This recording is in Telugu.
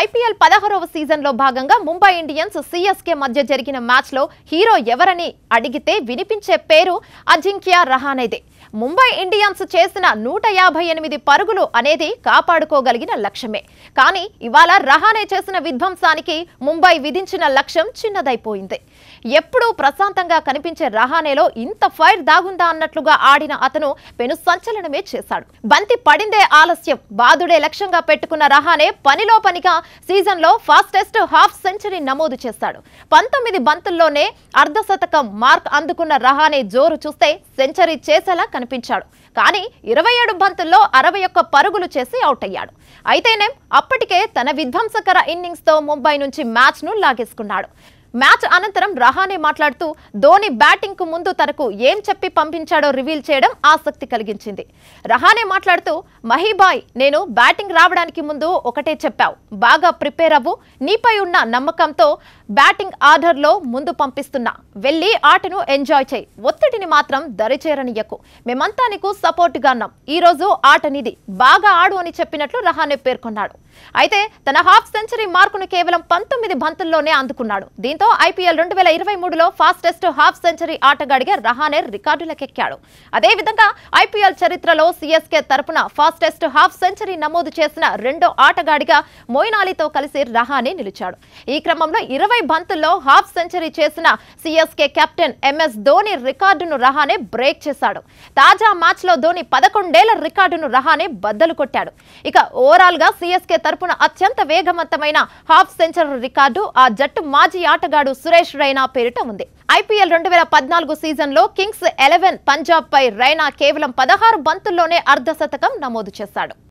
ఐపీఎల్ పదహారవ సీజన్లో భాగంగా ముంబై ఇండియన్స్ సిఎస్కే మధ్య జరిగిన మ్యాచ్లో హీరో ఎవరని అడిగితే వినిపించే పేరు అజింక్య రహానేదే ముంబై ఇండియన్స్ చేసిన నూట యాభై ఎనిమిది పరుగులు అనేది కాపాడుకోగలిగిన లక్ష్యమే కానీ ఇవాళ రహానే చేసిన విధ్వంసానికి ముంబై విధించిన లక్ష్యం చిన్నదైపోయింది ఎప్పుడూ ప్రశాంతంగా కనిపించే రహానేలో ఇంత ఫైర్ దాగుందా అన్నట్లుగా ఆడిన అతను పెను సంచలనమే చేశాడు బంతి పడిందే ఆలస్యం బాదుడే లక్ష్యంగా పెట్టుకున్న రహానే పనిలో పనిగా సీజన్లో ఫాస్టెస్ట్ హాఫ్ సెంచరీ నమోదు చేస్తాడు పంతొమ్మిది బంతుల్లోనే అర్ధశతకం మార్క్ అందుకున్న రహానే జోరు చూస్తే సెంచరీ చేసేలా కనిపించాడు కానీ ఇరవై ఏడు బంతుల్లో అరవై ఒక్క పరుగులు చేసి అవుట్ అయ్యాడు అయితేనేం అప్పటికే తన విధ్వంసకర ఇన్నింగ్స్తో ముంబై నుంచి మ్యాచ్ను లాగేసుకున్నాడు మ్యాచ్ అనంతరం రహానే మాట్లాడుతూ ధోని బ్యాటింగ్ కు ముందు తనకు ఏం చెప్పి పంపించాడో రివీల్ చేయడం ఆసక్తి కలిగించింది రహానే మాట్లాడుతూ మహీబాయ్ నేను బ్యాటింగ్ రావడానికి ముందు ఒకటే చెప్పావు బాగా ప్రిపేర్ అవ్వు నీపై ఉన్న నమ్మకంతో బ్యాటింగ్ ఆర్డర్లో ముందు పంపిస్తున్నా వెళ్ళి ఆటను ఎంజాయ్ చేయి ఒత్తిడిని మాత్రం దరిచేరనియకు మేమంతా నీకు సపోర్ట్గా అన్నాం ఈరోజు ఆటనిది బాగా ఆడు అని చెప్పినట్లు రహానే పేర్కొన్నాడు అయితే తన హాఫ్ సెంచరీ మార్కును కేవలం పంతొమ్మిది బంతుల్లోనే అందుకున్నాడు దీంతో ఐపీఎల్ రెండు వేల ఇరవై మూడులో ఫాస్టెస్ట్ హాఫ్ సెంచరీ ఆటగాడిగా రహానే రికార్డులకెక్కాడు అదేవిధంగా ఐపీఎల్ చరిత్రలో సిఎస్కే తరపున ఫాస్టెస్ట్ హాఫ్ సెంచరీ నమోదు చేసిన రెండో ఆటగాడిగా మోయినాలితో కలిసి రహానే నిలిచాడు ఈ క్రమంలో ఇరవై బంతుల్లో హాఫ్ సెంచరీ చేసిన C S CSK captain MS Dhoni రికార్డును రహానే బ్రేక్ చేశాడు తాజా మ్యాచ్ లో ధోని పదకొండేళ్ల రికార్డును రహానే బద్దలు కొట్టాడు ఇక గా సిఎస్కే తరపున అత్యంత వేగవంతమైన హాఫ్ సెంచరీ రికార్డు ఆ జట్టు మాజీ ఆటగాడు సురేష్ రైనా పేరిట ఉంది ఐపీఎల్ రెండు వేల పద్నాలుగు సీజన్లో కింగ్స్ ఎలెవెన్ పంజాబ్ పై రైనా కేవలం పదహారు బంతుల్లోనే అర్ధశతకం నమోదు చేశాడు